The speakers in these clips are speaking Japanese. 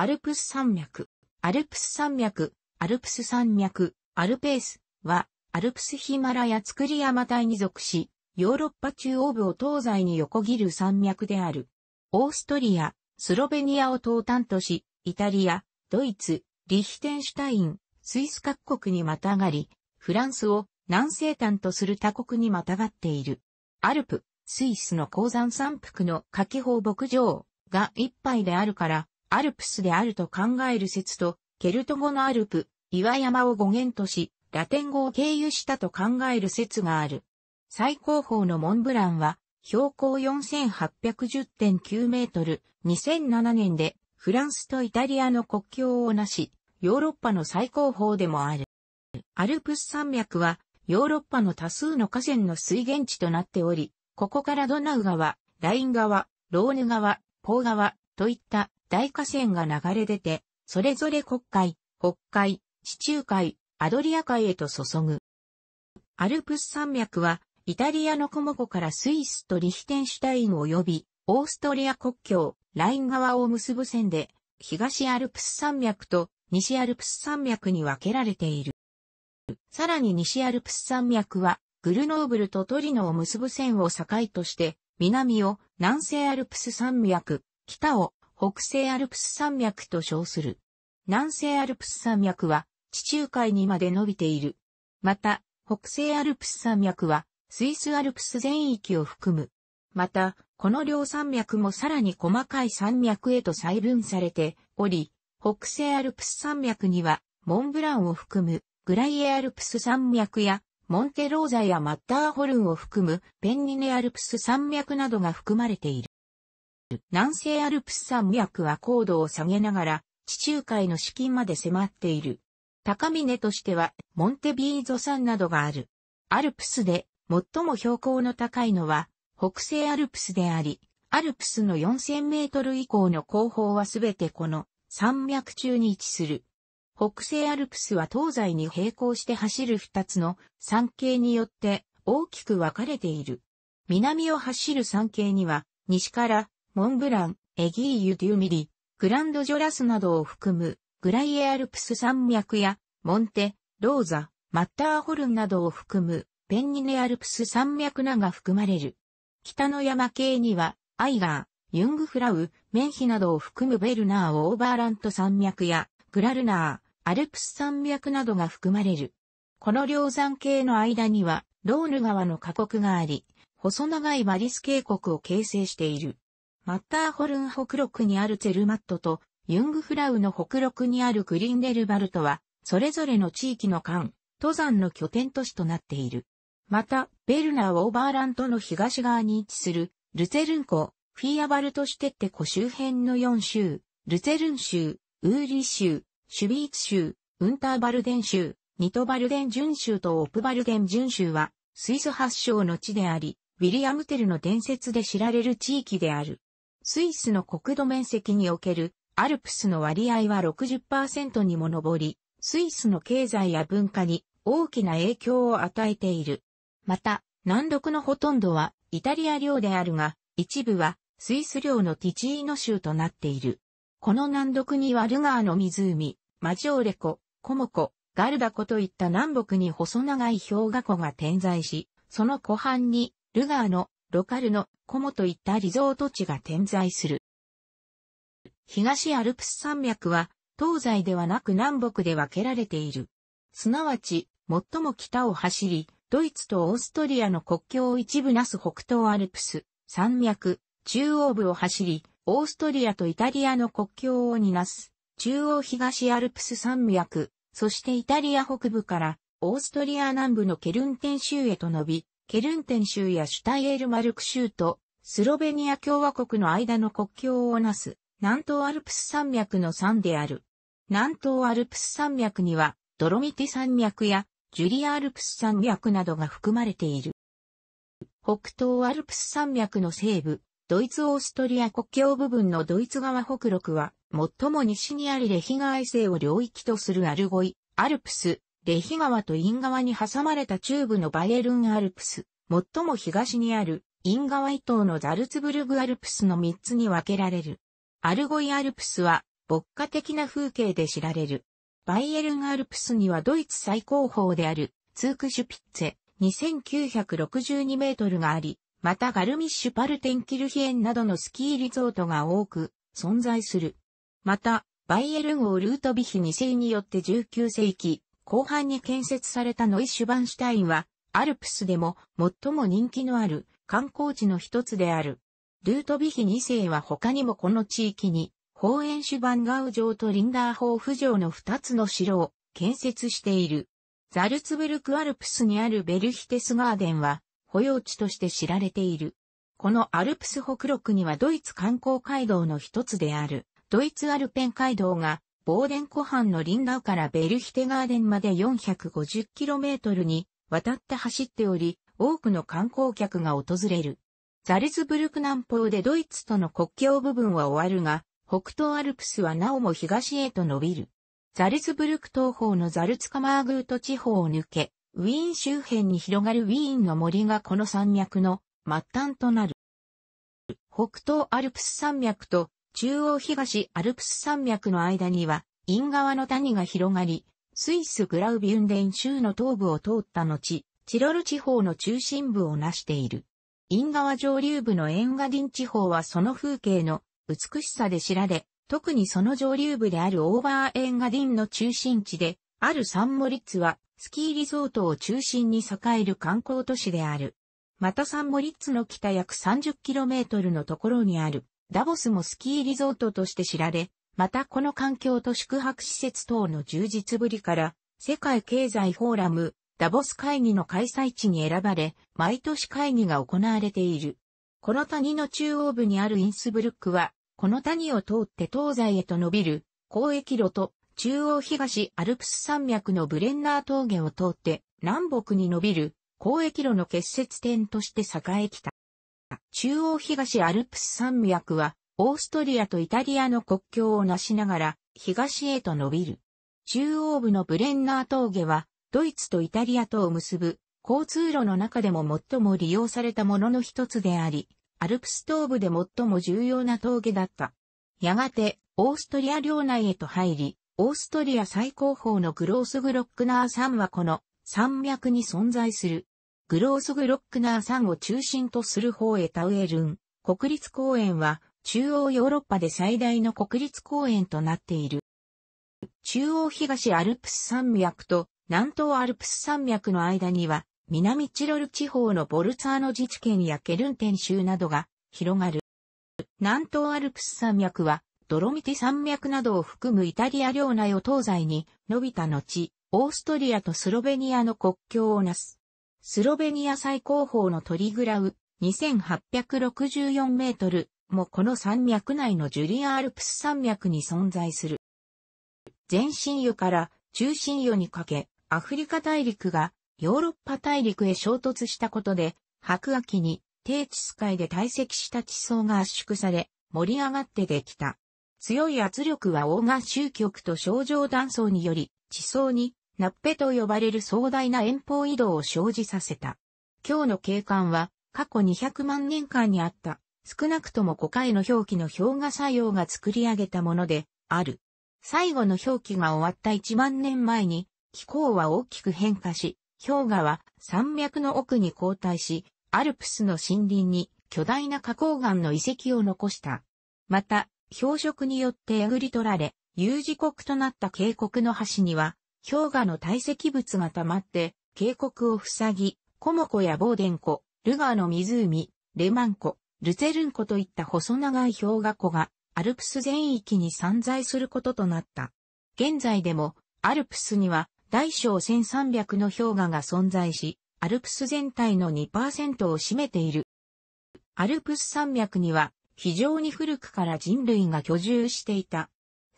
アルプス山脈、アルプス山脈、アルプス山脈、アルペースは、アルプスヒマラヤツクリ山帯に属し、ヨーロッパ中央部を東西に横切る山脈である。オーストリア、スロベニアを東端とし、イタリア、ドイツ、リヒテンシュタイン、スイス各国にまたがり、フランスを南西端とする他国にまたがっている。アルプ、スイスの鉱山山腹の柿放牧場が一杯であるから、アルプスであると考える説と、ケルト語のアルプ、岩山を語源とし、ラテン語を経由したと考える説がある。最高峰のモンブランは、標高4810.9メートル、2007年で、フランスとイタリアの国境をなし、ヨーロッパの最高峰でもある。アルプス山脈は、ヨーロッパの多数の河川の水源地となっており、ここからドナウ川、ライン川、ローヌ川、ポー川、といった大河川が流れ出て、それぞれ国海、北海、地中海、アドリア海へと注ぐ。アルプス山脈は、イタリアのコモコからスイスとリヒテンシュタイン及び、オーストリア国境、ライン側を結ぶ線で、東アルプス山脈と西アルプス山脈に分けられている。さらに西アルプス山脈は、グルノーブルとトリノを結ぶ線を境として、南を南西アルプス山脈、北を北西アルプス山脈と称する。南西アルプス山脈は地中海にまで伸びている。また、北西アルプス山脈はスイスアルプス全域を含む。また、この両山脈もさらに細かい山脈へと細分されており、北西アルプス山脈にはモンブランを含むグライエアルプス山脈やモンテローザやマッターホルンを含むペンニネアルプス山脈などが含まれている。南西アルプス山脈は高度を下げながら地中海の資金まで迫っている。高峰としてはモンテビーゾ山などがある。アルプスで最も標高の高いのは北西アルプスであり、アルプスの4000メートル以降の後方はすべてこの山脈中に位置する。北西アルプスは東西に並行して走る2つの山系によって大きく分かれている。南を走る山系には西からモンブラン、エギーユ・デュミリ、グランド・ジョラスなどを含む、グライエアルプス山脈や、モンテ、ローザ、マッターホルンなどを含む、ペンニネアルプス山脈なが含まれる。北の山系には、アイガー、ユングフラウ、メンヒなどを含むベルナーオーバーラント山脈や、グラルナー、アルプス山脈などが含まれる。この両山系の間には、ローヌ川の河酷があり、細長いマリス渓谷を形成している。マッターホルン北陸にあるツェルマットと、ユングフラウの北陸にあるグリンデルバルトは、それぞれの地域の間、登山の拠点都市となっている。また、ベルナー・オーバーラントの東側に位置する、ルツェルン湖、フィアバルトシュテッテ湖周辺の4州、ルツェルン州、ウーリ州、シュビーツ州、ウンターバルデン州、ニトバルデン準州とオプバルデン準州は、スイス発祥の地であり、ウィリアムテルの伝説で知られる地域である。スイスの国土面積におけるアルプスの割合は60%にも上り、スイスの経済や文化に大きな影響を与えている。また、南独のほとんどはイタリア領であるが、一部はスイス領のティチーノ州となっている。この南独にはルガーの湖、マジョーレ湖、コモ湖、ガルダ湖といった南北に細長い氷河湖が点在し、その湖畔にルガーのロカルノ、コモといったリゾート地が点在する。東アルプス山脈は東西ではなく南北で分けられている。すなわち、最も北を走り、ドイツとオーストリアの国境を一部なす北東アルプス、山脈、中央部を走り、オーストリアとイタリアの国境を担す、中央東アルプス山脈、そしてイタリア北部から、オーストリア南部のケルンテン州へと伸び、ケルンテン州やシュタイエルマルク州とスロベニア共和国の間の国境をなす南東アルプス山脈の山である。南東アルプス山脈にはドロミテ山脈やジュリアアルプス山脈などが含まれている。北東アルプス山脈の西部、ドイツ・オーストリア国境部分のドイツ側北陸は、最も西にありレヒガーイ西を領域とするアルゴイ、アルプス、レヒ川とイン川に挟まれた中部のバイエルンアルプス、最も東にあるイン川伊東のザルツブルグアルプスの3つに分けられる。アルゴイアルプスは、牧歌的な風景で知られる。バイエルンアルプスにはドイツ最高峰である、ツークシュピッツェ、2962メートルがあり、またガルミッシュパルテンキルヒエンなどのスキーリゾートが多く存在する。また、バイエルンをルートビヒ2世によって19世紀、後半に建設されたノイシュバンシュタインは、アルプスでも最も人気のある観光地の一つである。ルートビヒ2世は他にもこの地域に、ホーエンシュバンガウ城とリンダーホーフ城の二つの城を建設している。ザルツブルクアルプスにあるベルヒテスガーデンは、保養地として知られている。このアルプス北陸にはドイツ観光街道の一つである、ドイツアルペン街道がボーデン湖畔のリンダウからベルヒテガーデンまで 450km に渡って走っており、多くの観光客が訪れる。ザルツブルク南方でドイツとの国境部分は終わるが、北東アルプスはなおも東へと伸びる。ザルツブルク東方のザルツカマーグート地方を抜け、ウィーン周辺に広がるウィーンの森がこの山脈の末端となる。北東アルプス山脈と中央東アルプス山脈の間には、ン側の谷が広がり、スイスグラウビュンデン州の東部を通った後、チロル地方の中心部を成している。ン側上流部のエンガディン地方はその風景の美しさで知られ、特にその上流部であるオーバーエンガディンの中心地で、あるサンモリッツはスキーリゾートを中心に栄える観光都市である。またサンモリッツの北約 30km のところにあるダボスもスキーリゾートとして知られ、またこの環境と宿泊施設等の充実ぶりから、世界経済フォーラム、ダボス会議の開催地に選ばれ、毎年会議が行われている。この谷の中央部にあるインスブルックは、この谷を通って東西へと伸びる交易路と中央東アルプス山脈のブレンナー峠を通って南北に伸びる交易路の結節点として栄えきた。中央東アルプス山脈は、オーストリアとイタリアの国境をなしながら、東へと伸びる。中央部のブレンナー峠は、ドイツとイタリアとを結ぶ、交通路の中でも最も利用されたものの一つであり、アルプス東部で最も重要な峠だった。やがて、オーストリア領内へと入り、オーストリア最高峰のグロースグロックナー山はこの山脈に存在するグロースグロックナー山を中心とする方へタウエルン国立公園は中央ヨーロッパで最大の国立公園となっている。中央東アルプス山脈と南東アルプス山脈の間には南チロル地方のボルツァーノ自治県やケルンテン州などが広がる。南東アルプス山脈はドロミティ山脈などを含むイタリア領内を東西に伸びた後、オーストリアとスロベニアの国境をなす。スロベニア最高峰のトリグラウ、2864メートルもこの山脈内のジュリアアルプス山脈に存在する。前進油から中心油にかけ、アフリカ大陸がヨーロッパ大陸へ衝突したことで、白亜紀に低地ス海で堆積した地層が圧縮され、盛り上がってできた。強い圧力は黄河集極と症状断層により、地層にナッペと呼ばれる壮大な遠方移動を生じさせた。今日の景観は、過去200万年間にあった、少なくとも5回の表記の氷河作用が作り上げたもので、ある。最後の表記が終わった1万年前に、気候は大きく変化し、氷河は山脈の奥に後退し、アルプスの森林に巨大な花崗岩の遺跡を残した。また、氷色によってえぐり取られ、有事国となった渓谷の端には、氷河の堆積物が溜まって、渓谷を塞ぎ、コモコやボーデン湖、ルガーの湖、レマン湖、ルツェルン湖といった細長い氷河湖が、アルプス全域に散在することとなった。現在でも、アルプスには、大小1300の氷河が存在し、アルプス全体の2%を占めている。アルプス山脈には、非常に古くから人類が居住していた。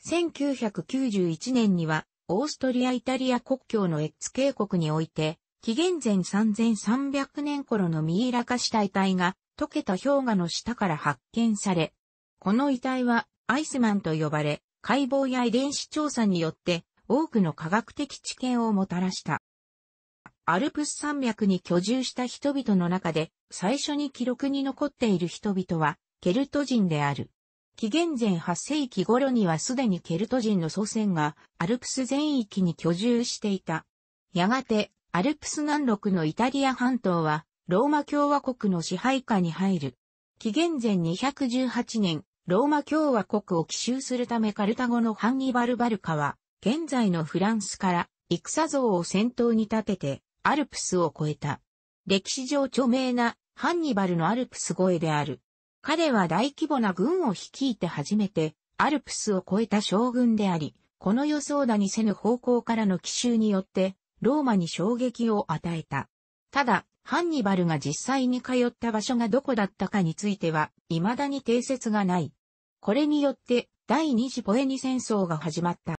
1991年には、オーストリア・イタリア国境のエッツ渓谷において、紀元前3300年頃のミイラ化した遺体が溶けた氷河の下から発見され、この遺体はアイスマンと呼ばれ、解剖や遺伝子調査によって多くの科学的知見をもたらした。アルプス山脈に居住した人々の中で最初に記録に残っている人々はケルト人である。紀元前8世紀頃にはすでにケルト人の祖先がアルプス全域に居住していた。やがて、アルプス南麓のイタリア半島は、ローマ共和国の支配下に入る。紀元前218年、ローマ共和国を奇襲するためカルタゴのハンニバル・バルカは、現在のフランスから戦像を先頭に立てて、アルプスを越えた。歴史上著名なハンニバルのアルプス越えである。彼は大規模な軍を率いて初めて、アルプスを越えた将軍であり、この予想だにせぬ方向からの奇襲によって、ローマに衝撃を与えた。ただ、ハンニバルが実際に通った場所がどこだったかについては、未だに定説がない。これによって、第二次ポエニ戦争が始まった。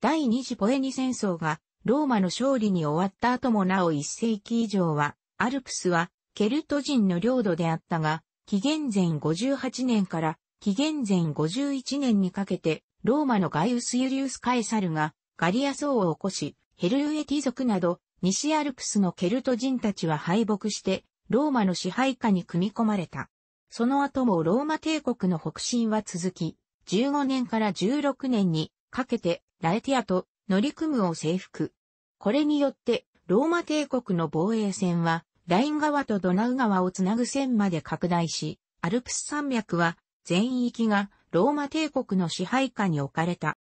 第二次ポエニ戦争が、ローマの勝利に終わった後もなお一世紀以上は、アルプスは、ケルト人の領土であったが、紀元前58年から紀元前51年にかけて、ローマのガイウス・ユリウス・カエサルがガリア層を起こし、ヘルウエティ族など西アルプスのケルト人たちは敗北して、ローマの支配下に組み込まれた。その後もローマ帝国の北進は続き、15年から16年にかけてラエティアと乗り組むを征服。これによってローマ帝国の防衛戦はライン川とドナウ川をつなぐ線まで拡大し、アルプス山脈は全域がローマ帝国の支配下に置かれた。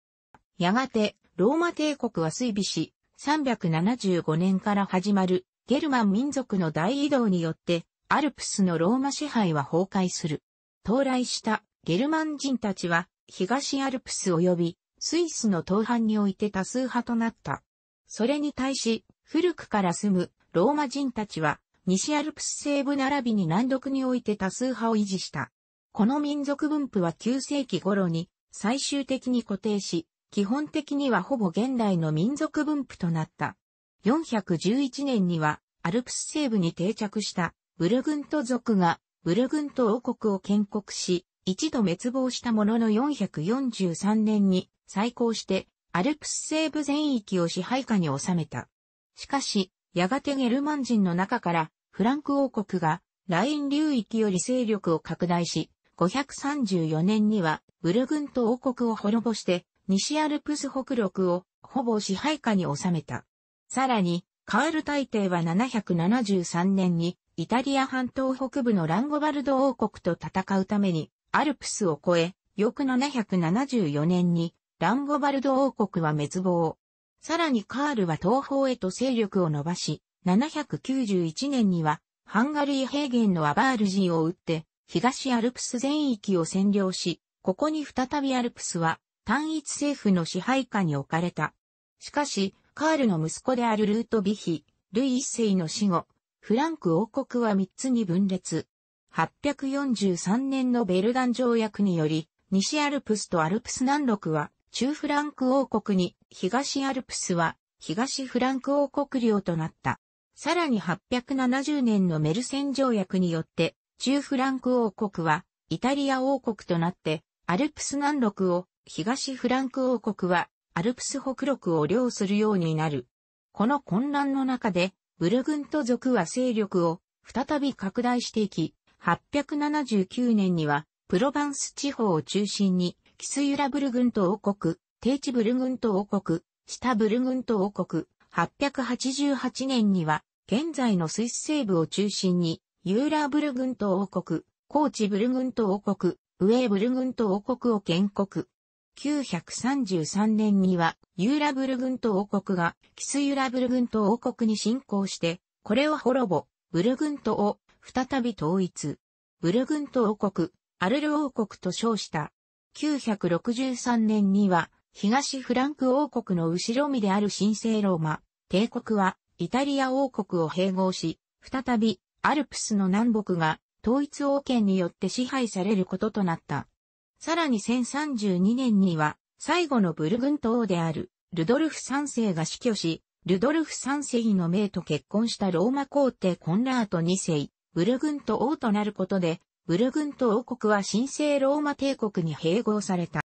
やがて、ローマ帝国は衰微し、375年から始まるゲルマン民族の大移動によって、アルプスのローマ支配は崩壊する。到来したゲルマン人たちは、東アルプス及びスイスの東半において多数派となった。それに対し、古くから住むローマ人たちは西アルプス西部並びに南独において多数派を維持した。この民族分布は9世紀頃に最終的に固定し、基本的にはほぼ現代の民族分布となった。411年にはアルプス西部に定着したブルグント族がブルグント王国を建国し、一度滅亡したものの443年に再興してアルプス西部全域を支配下に収めた。しかし、やがてゲルマン人の中からフランク王国がライン流域より勢力を拡大し、534年にはブルグント王国を滅ぼして西アルプス北陸をほぼ支配下に収めた。さらに、カール大帝は773年にイタリア半島北部のランゴバルド王国と戦うためにアルプスを越え、翌774年にランゴバルド王国は滅亡。さらにカールは東方へと勢力を伸ばし、791年にはハンガリー平原のアバールジーを打って、東アルプス全域を占領し、ここに再びアルプスは単一政府の支配下に置かれた。しかし、カールの息子であるルートビヒ、ルイ一世の死後、フランク王国は三つに分裂。843年のベルガン条約により、西アルプスとアルプス南麓は中フランク王国に東アルプスは東フランク王国領となった。さらに870年のメルセン条約によって中フランク王国はイタリア王国となってアルプス南陸を東フランク王国はアルプス北陸を領するようになる。この混乱の中でブルグント族は勢力を再び拡大していき、879年にはプロバンス地方を中心にキスユラブルグント王国、低地ブルグント王国、下ブルグント王国、888年には、現在のスイス西部を中心に、ユーラーブルグント王国、高地ブルグント王国、ウェーブルグント王国を建国。933年には、ユーラブルグント王国が、キスユーラブルグント王国に侵攻して、これを滅ぼ、ブルグントを、再び統一。ブルグント王国、アルル王国と称した。963年には、東フランク王国の後ろ身である神聖ローマ、帝国はイタリア王国を併合し、再びアルプスの南北が統一王権によって支配されることとなった。さらに1032年には最後のブルグント王であるルドルフ3世が死去し、ルドルフ3世の命と結婚したローマ皇帝コンラート2世、ブルグント王となることで、ブルグント王国は神聖ローマ帝国に併合された。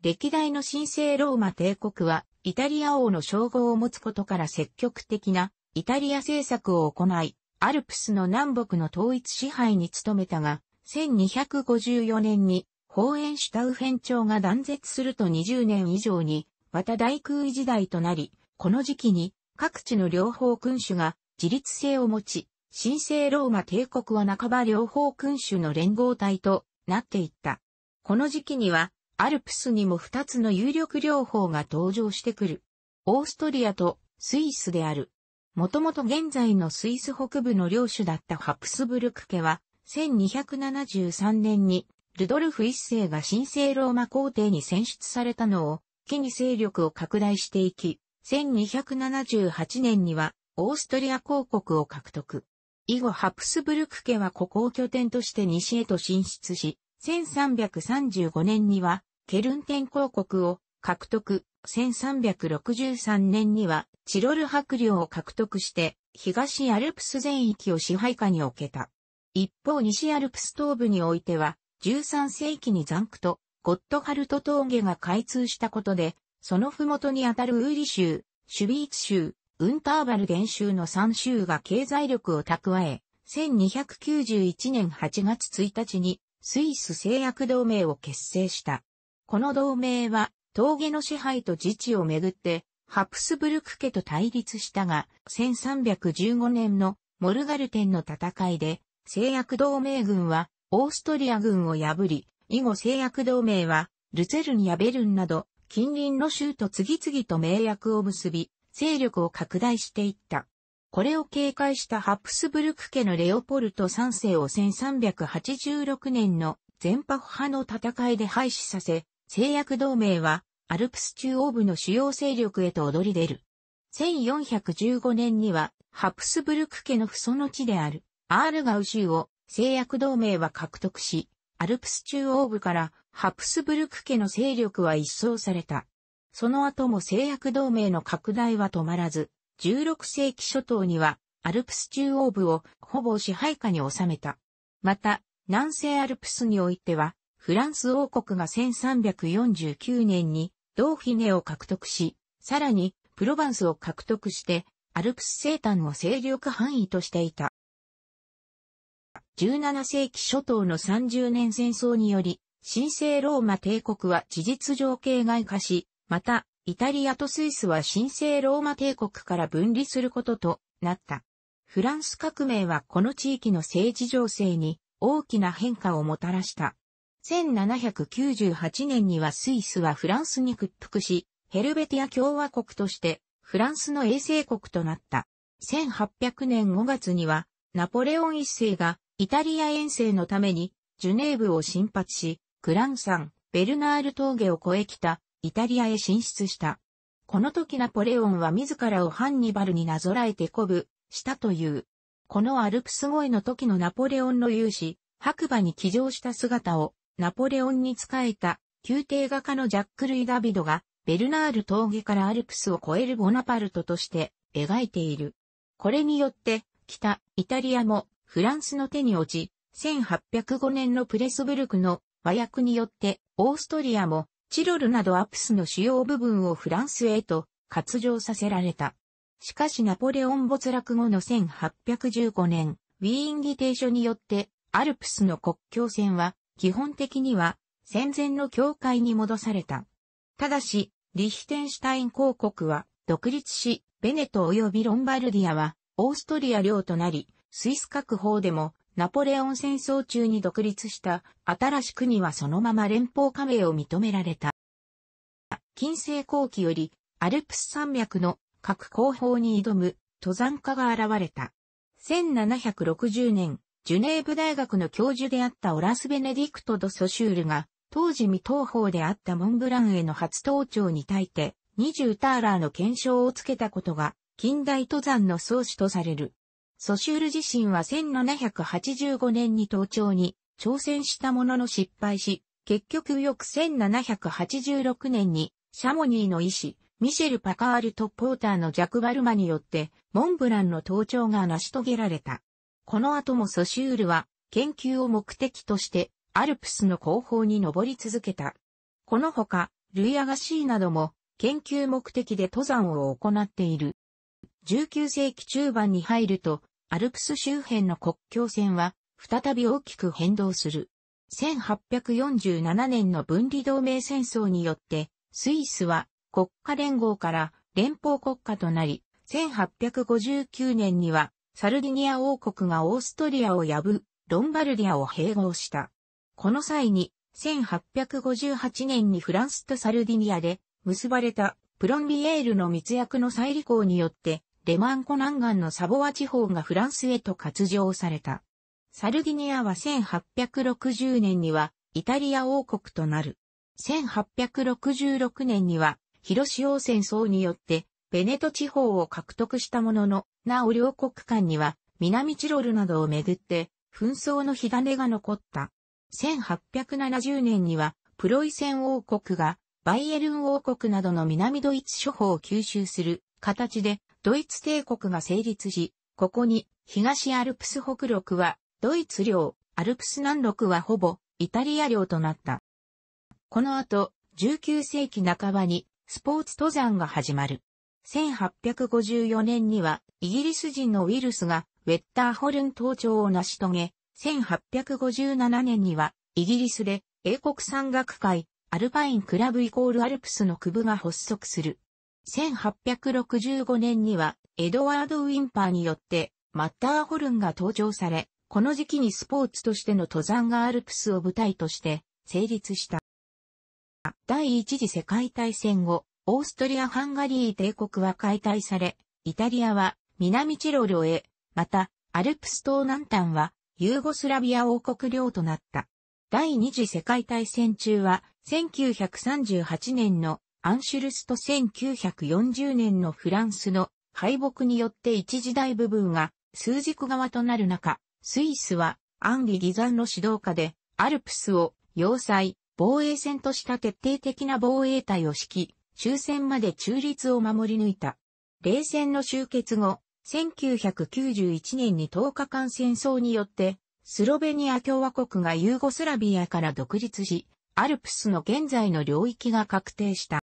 歴代の神聖ローマ帝国は、イタリア王の称号を持つことから積極的なイタリア政策を行い、アルプスの南北の統一支配に努めたが、1254年にホーエンシュタウフェン朝が断絶すると20年以上に、また大空位時代となり、この時期に各地の両方君主が自立性を持ち、神聖ローマ帝国は半ば両方君主の連合体となっていった。この時期にはアルプスにも2つの有力療法が登場してくる。オーストリアとスイスである。もともと現在のスイス北部の領主だったハプスブルク家は、1273年にルドルフ一世が神聖ローマ皇帝に選出されたのを、機に勢力を拡大していき、1278年にはオーストリア公国を獲得。以後ハプスブルク家はここを拠点として西へと進出し、1335年にはケルン天公国を獲得、1363年にはチロル伯領を獲得して、東アルプス全域を支配下に置けた。一方西アルプス東部においては、13世紀に残区とゴッドハルト峠が開通したことで、その麓にあたるウーリ州、シュビーツ州、ウンターバル原州の3州が経済力を蓄え、1291年8月1日にスイス製薬同盟を結成した。この同盟は、峠の支配と自治をめぐって、ハプスブルク家と対立したが、1315年のモルガルテンの戦いで、制約同盟軍はオーストリア軍を破り、以後制約同盟はルツェルンやベルンなど近隣の州と次々と盟約を結び、勢力を拡大していった。これを警戒したハプスブルク家のレオポルト3世を1386年の全白派の戦いで廃止させ、制約同盟は、アルプス中央部の主要勢力へと躍り出る。1415年には、ハプスブルク家の不その地である、アールガウ州を制約同盟は獲得し、アルプス中央部からハプスブルク家の勢力は一掃された。その後も制約同盟の拡大は止まらず、16世紀初頭にはアルプス中央部をほぼ支配下に収めた。また、南西アルプスにおいては、フランス王国が1349年にドーフィネを獲得し、さらにプロヴァンスを獲得して、アルプス生誕を勢力範囲としていた。17世紀初頭の30年戦争により、神聖ローマ帝国は事実上形骸化し、また、イタリアとスイスは神聖ローマ帝国から分離することとなった。フランス革命はこの地域の政治情勢に大きな変化をもたらした。1798年にはスイスはフランスに屈服し、ヘルベティア共和国としてフランスの衛星国となった。1800年5月にはナポレオン一世がイタリア遠征のためにジュネーブを進発し、クラン山、ベルナール峠を越え北、イタリアへ進出した。この時ナポレオンは自らをハンニバルになぞらえて鼓舞したという。このアルプス越えの時のナポレオンの勇士、白馬に騎乗した姿をナポレオンに仕えた、宮廷画家のジャック・ルイ・ダビドが、ベルナール峠からアルプスを越えるボナパルトとして描いている。これによって、北、イタリアもフランスの手に落ち、1805年のプレスブルクの和訳によって、オーストリアもチロルなどアプスの主要部分をフランスへと割譲させられた。しかしナポレオン没落後の1815年、ウィーン議定書によって、アルプスの国境線は基本的には戦前の教会に戻された。ただし、リヒテンシュタイン公国は独立し、ベネト及びロンバルディアはオーストリア領となり、スイス各方でもナポレオン戦争中に独立した新しくにはそのまま連邦加盟を認められた。近世後期よりアルプス山脈の各後方に挑む登山家が現れた。1760年、ジュネーブ大学の教授であったオラス・ベネディクト・ド・ソシュールが、当時未東方であったモンブランへの初登頂に対て、20ターラーの検証をつけたことが、近代登山の創始とされる。ソシュール自身は1785年に登頂に挑戦したものの失敗し、結局翌1786年にシャモニーの医師、ミシェル・パカールとポーターのジャク・バルマによって、モンブランの登頂が成し遂げられた。この後もソシュールは研究を目的としてアルプスの後方に登り続けた。このほか、ルイアガシーなども研究目的で登山を行っている。19世紀中盤に入ると、アルプス周辺の国境線は再び大きく変動する。1847年の分離同盟戦争によって、スイスは国家連合から連邦国家となり、1859年にはサルディニア王国がオーストリアを破、ロンバルディアを併合した。この際に、1858年にフランスとサルディニアで結ばれたプロンビエールの密約の再履行によって、レマンコ南岸のサボワ地方がフランスへと割譲された。サルディニアは1860年にはイタリア王国となる。1866年には広島戦争によってベネト地方を獲得したものの、なお両国間には、南チロルなどをめぐって、紛争の火種が残った。1870年には、プロイセン王国が、バイエルン王国などの南ドイツ諸法を吸収する形で、ドイツ帝国が成立し、ここに、東アルプス北陸は、ドイツ領、アルプス南陸はほぼ、イタリア領となった。この後、19世紀半ばに、スポーツ登山が始まる。1854年にはイギリス人のウィルスがウェッターホルン登頂を成し遂げ、1857年にはイギリスで英国山岳会アルパインクラブイコールアルプスの区部が発足する。1865年にはエドワード・ウィンパーによってマッターホルンが登場され、この時期にスポーツとしての登山がアルプスを舞台として成立した。第一次世界大戦後、オーストリア・ハンガリー帝国は解体され、イタリアは南チロルへ、また、アルプス島南端は、ユーゴスラビア王国領となった。第二次世界大戦中は、1938年のアンシュルスと1940年のフランスの敗北によって一時代部分が数軸側となる中、スイスはアンリ・ギザンの指導下でアルプスを要塞、防衛戦とした徹底的な防衛隊を指揮、終戦まで中立を守り抜いた。冷戦の終結後、1991年に10日間戦争によって、スロベニア共和国がユーゴスラビアから独立し、アルプスの現在の領域が確定した。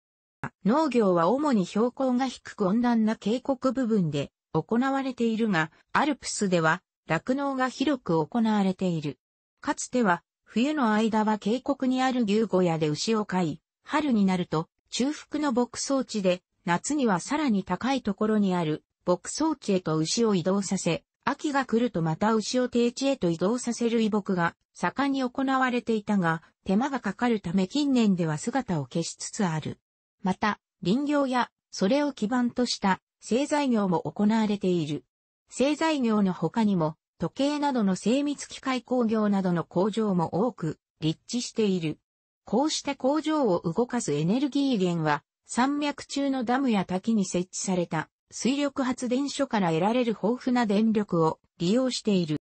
農業は主に標高が低く温暖な渓谷部分で行われているが、アルプスでは酪農が広く行われている。かつては、冬の間は渓谷にある牛小屋で牛を飼い、春になると中腹の牧草地で、夏にはさらに高いところにある牧草地へと牛を移動させ、秋が来るとまた牛を低地へと移動させる移牧が盛んに行われていたが、手間がかかるため近年では姿を消しつつある。また、林業や、それを基盤とした製材業も行われている。製材業の他にも、時計などの精密機械工業などの工場も多く立地している。こうした工場を動かすエネルギー源は、山脈中のダムや滝に設置された水力発電所から得られる豊富な電力を利用している。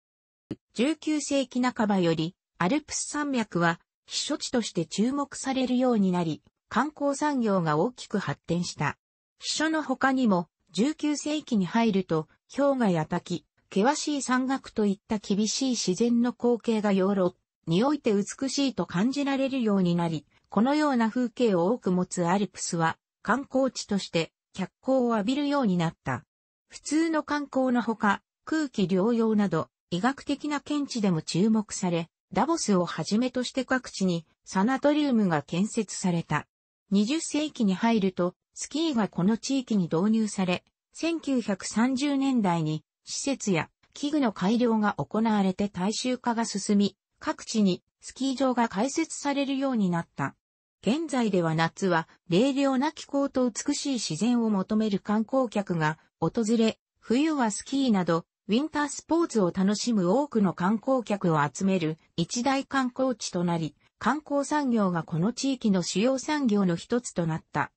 19世紀半ばより、アルプス山脈は避暑地として注目されるようになり、観光産業が大きく発展した。避暑の他にも、19世紀に入ると、氷河や滝、険しい山岳といった厳しい自然の光景がヨーロッにおいて美しいと感じられるようになり、このような風景を多く持つアルプスは観光地として脚光を浴びるようになった。普通の観光のほか、空気療養など医学的な見地でも注目され、ダボスをはじめとして各地にサナトリウムが建設された。20世紀に入ると、スキーがこの地域に導入され、1930年代に施設や器具の改良が行われて大衆化が進み、各地にスキー場が開設されるようになった。現在では夏は、冷涼な気候と美しい自然を求める観光客が訪れ、冬はスキーなど、ウィンタースポーツを楽しむ多くの観光客を集める一大観光地となり、観光産業がこの地域の主要産業の一つとなった。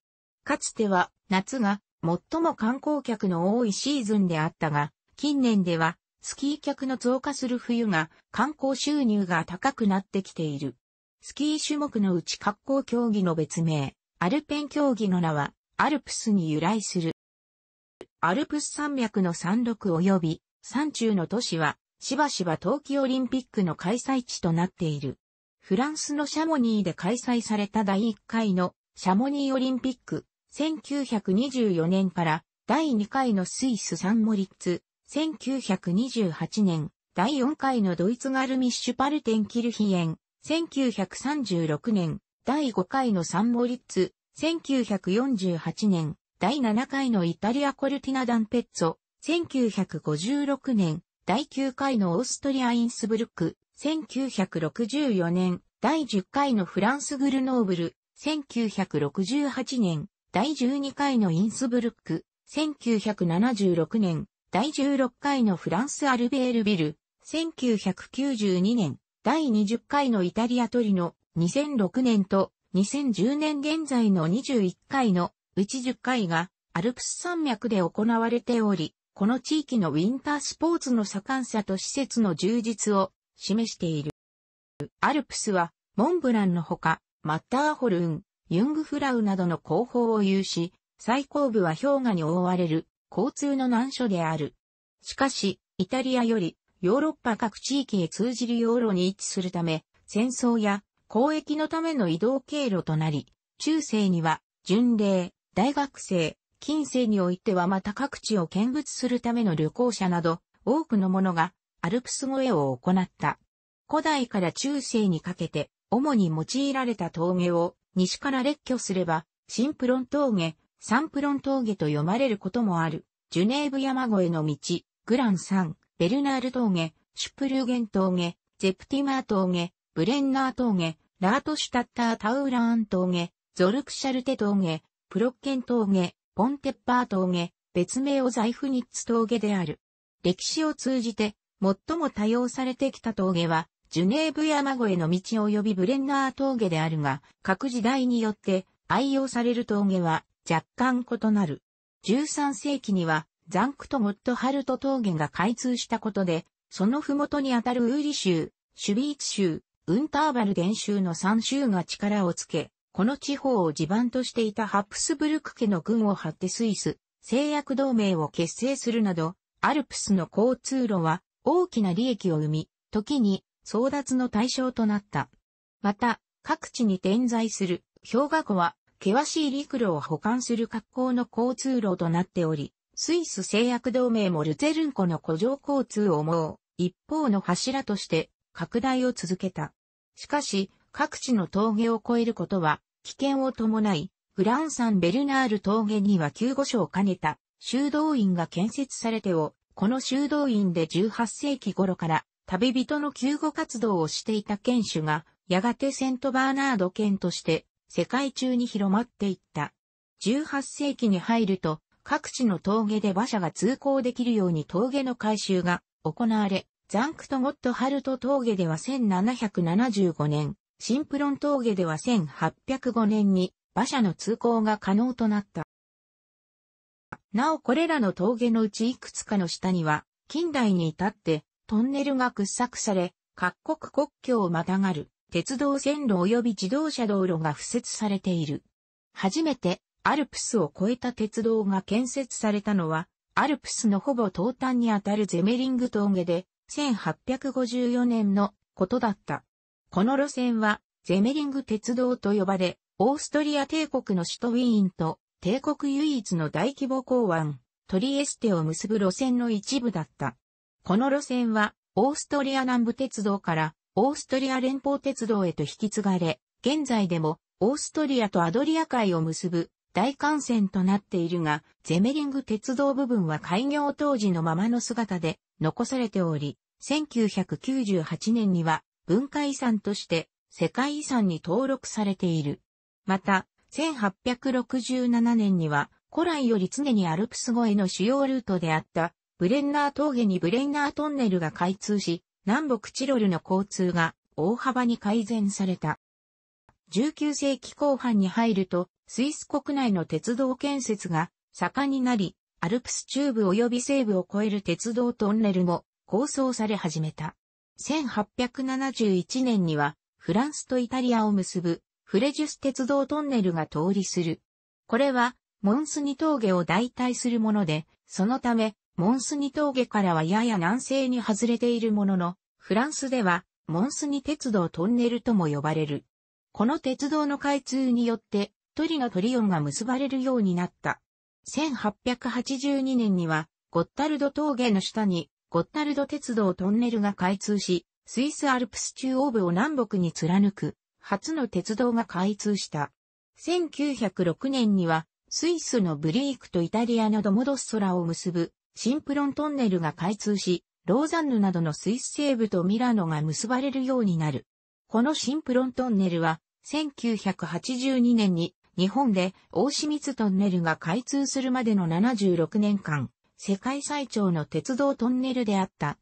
かつては夏が最も観光客の多いシーズンであったが、近年ではスキー客の増加する冬が観光収入が高くなってきている。スキー種目のうち格好競技の別名、アルペン競技の名は、アルプスに由来する。アルプス山脈の山麓及び山中の都市は、しばしば冬季オリンピックの開催地となっている。フランスのシャモニーで開催された第1回のシャモニーオリンピック1924年から第2回のスイスサンモリッツ1928年、第4回のドイツガルミッシュパルテンキルヒエン、1936年、第5回のサンモリッツ、1948年、第7回のイタリアコルティナダンペッツォ、1956年、第9回のオーストリア・インスブルック、1964年、第10回のフランス・グルノーブル、1968年、第12回のインスブルック、1976年、第16回のフランスアルベールビル、1992年、第20回のイタリアトリノ、2006年と2010年現在の21回のうち10回がアルプス山脈で行われており、この地域のウィンタースポーツの盛んさと施設の充実を示している。アルプスはモンブランのほか、マッターホルン、ユングフラウなどの後方を有し、最後部は氷河に覆われる交通の難所である。しかし、イタリアよりヨーロッパ各地域へ通じる要路に位置するため、戦争や交易のための移動経路となり、中世には巡礼、大学生、近世においてはまた各地を見物するための旅行者など、多くの者がアルプス越えを行った。古代から中世にかけて、主に用いられた峠を西から列挙すれば、シンプロン峠、サンプロン峠と読まれることもある、ジュネーブ山越えの道、グラン山、ベルナール峠、シュプルーゲン峠、ゼプティマー峠、ブレンナー峠、ラートシュタッタータウラーン峠、ゾルクシャルテ峠、プロッケン峠、ポンテッパー峠、別名をザイフニッツ峠である。歴史を通じて、最も多用されてきた峠は、ジュネーブ山越えの道及びブレンナー峠であるが、各時代によって愛用される峠は若干異なる。13世紀には、ザンクトモットハルト峠が開通したことで、その麓にあたるウーリ州、シュビーツ州、ウンターバルデン州の3州が力をつけ、この地方を地盤としていたハプスブルク家の軍を張ってスイス、制約同盟を結成するなど、アルプスの交通路は大きな利益を生み、時に争奪の対象となった。また、各地に点在する氷河湖は険しい陸路を保管する格好の交通路となっており、スイス製薬同盟もルゼルン湖の古城交通をもう一方の柱として拡大を続けた。しかし、各地の峠を越えることは危険を伴い、グランサンベルナール峠には救護所を兼ねた修道院が建設されてを、この修道院で18世紀頃から旅人の救護活動をしていた犬種が、やがてセントバーナード犬として世界中に広まっていった。18世紀に入ると、各地の峠で馬車が通行できるように峠の改修が行われ、ザンクトゴットハルト峠では1775年、シンプロン峠では1805年に馬車の通行が可能となった。なおこれらの峠のうちいくつかの下には、近代に至ってトンネルが掘削され、各国国境をまたがる鉄道線路及び自動車道路が敷設されている。初めて、アルプスを越えた鉄道が建設されたのは、アルプスのほぼ東端にあたるゼメリング峠で、1854年のことだった。この路線は、ゼメリング鉄道と呼ばれ、オーストリア帝国の首都ウィーンと、帝国唯一の大規模港湾、トリエステを結ぶ路線の一部だった。この路線は、オーストリア南部鉄道からオーストリア連邦鉄道へと引き継がれ、現在でもオーストリアとアドリア海を結ぶ大幹線となっているが、ゼメリング鉄道部分は開業当時のままの姿で残されており、1998年には文化遺産として世界遺産に登録されている。また、1867年には古来より常にアルプス越えの主要ルートであったブレンナー峠にブレンナートンネルが開通し、南北チロルの交通が大幅に改善された。19世紀後半に入ると、スイス国内の鉄道建設が盛んになり、アルプス中部及び西部を越える鉄道トンネルも構想され始めた。1871年には、フランスとイタリアを結ぶフレジュス鉄道トンネルが通りする。これは、モンスニ峠を代替するもので、そのため、モンスニ峠からはやや南西に外れているものの、フランスでは、モンスニ鉄道トンネルとも呼ばれる。この鉄道の開通によって、トリノトリオンが結ばれるようになった。1882年には、ゴッタルド峠の下に、ゴッタルド鉄道トンネルが開通し、スイスアルプス中央部を南北に貫く、初の鉄道が開通した。1906年には、スイスのブリークとイタリアのドモドッソラを結ぶシンプロントンネルが開通し、ローザンヌなどのスイス西部とミラノが結ばれるようになる。このシンプロントンネルは、1982年に日本で大清水トンネルが開通するまでの76年間、世界最長の鉄道トンネルであった。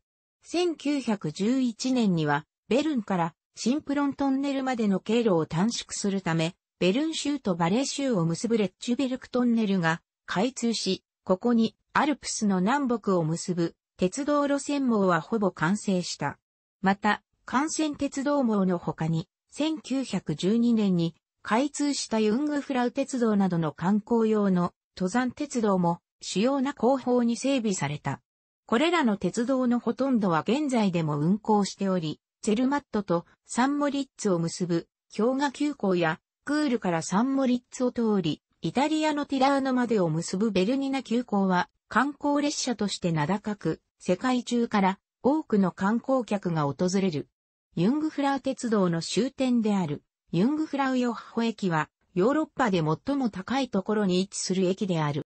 1911年には、ベルンからシンプロントンネルまでの経路を短縮するため、ベルン州とバレー州を結ぶレッチュベルクトンネルが開通し、ここにアルプスの南北を結ぶ鉄道路線網はほぼ完成した。また、幹線鉄道網の他に、1912年に開通したユングフラウ鉄道などの観光用の登山鉄道も主要な後方に整備された。これらの鉄道のほとんどは現在でも運行しており、ツェルマットとサンモリッツを結ぶ氷河急行やクールからサンモリッツを通り、イタリアのティラーノまでを結ぶベルニナ急行は観光列車として名高く、世界中から多くの観光客が訪れる。ユングフラウ鉄道の終点である、ユングフラウヨッホ駅は、ヨーロッパで最も高いところに位置する駅である。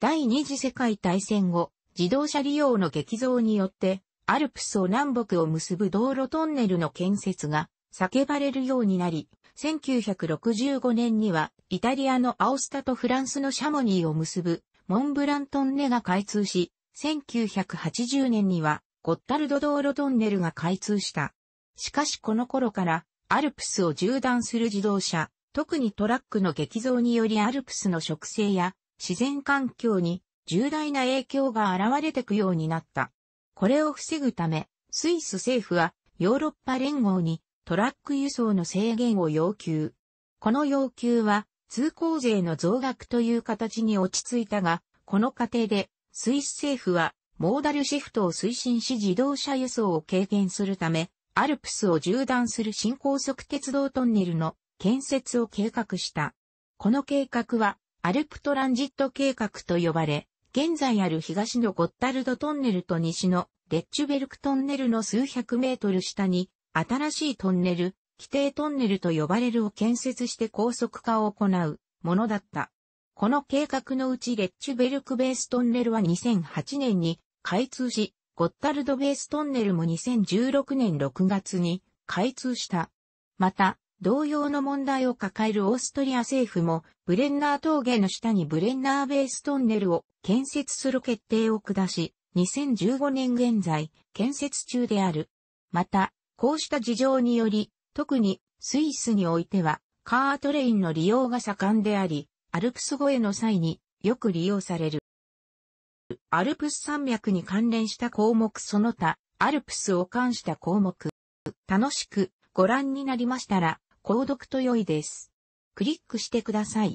第二次世界大戦後、自動車利用の激増によって、アルプスを南北を結ぶ道路トンネルの建設が叫ばれるようになり、1965年にはイタリアのアオスタとフランスのシャモニーを結ぶモンブラントンネが開通し、1980年にはゴッタルド道路トンネルが開通した。しかしこの頃からアルプスを縦断する自動車、特にトラックの激増によりアルプスの植生や自然環境に重大な影響が現れてくようになった。これを防ぐため、スイス政府はヨーロッパ連合にトラック輸送の制限を要求。この要求は通行税の増額という形に落ち着いたが、この過程でスイス政府はモーダルシフトを推進し自動車輸送を軽減するため、アルプスを縦断する新高速鉄道トンネルの建設を計画した。この計画はアルプトランジット計画と呼ばれ、現在ある東のゴッタルドトンネルと西のレッチュベルクトンネルの数百メートル下に新しいトンネル、規定トンネルと呼ばれるを建設して高速化を行うものだった。この計画のうちレッチュベルクベーストンネルは2008年に開通し、ゴッタルドベーストンネルも2016年6月に開通した。また、同様の問題を抱えるオーストリア政府も、ブレンナー峠の下にブレンナーベーストンネルを建設する決定を下し、2015年現在、建設中である。また、こうした事情により、特にスイスにおいてはカートレインの利用が盛んであり、アルプス越えの際によく利用される。アルプス山脈に関連した項目その他、アルプスを冠した項目。楽しくご覧になりましたら、購読と良いです。クリックしてください。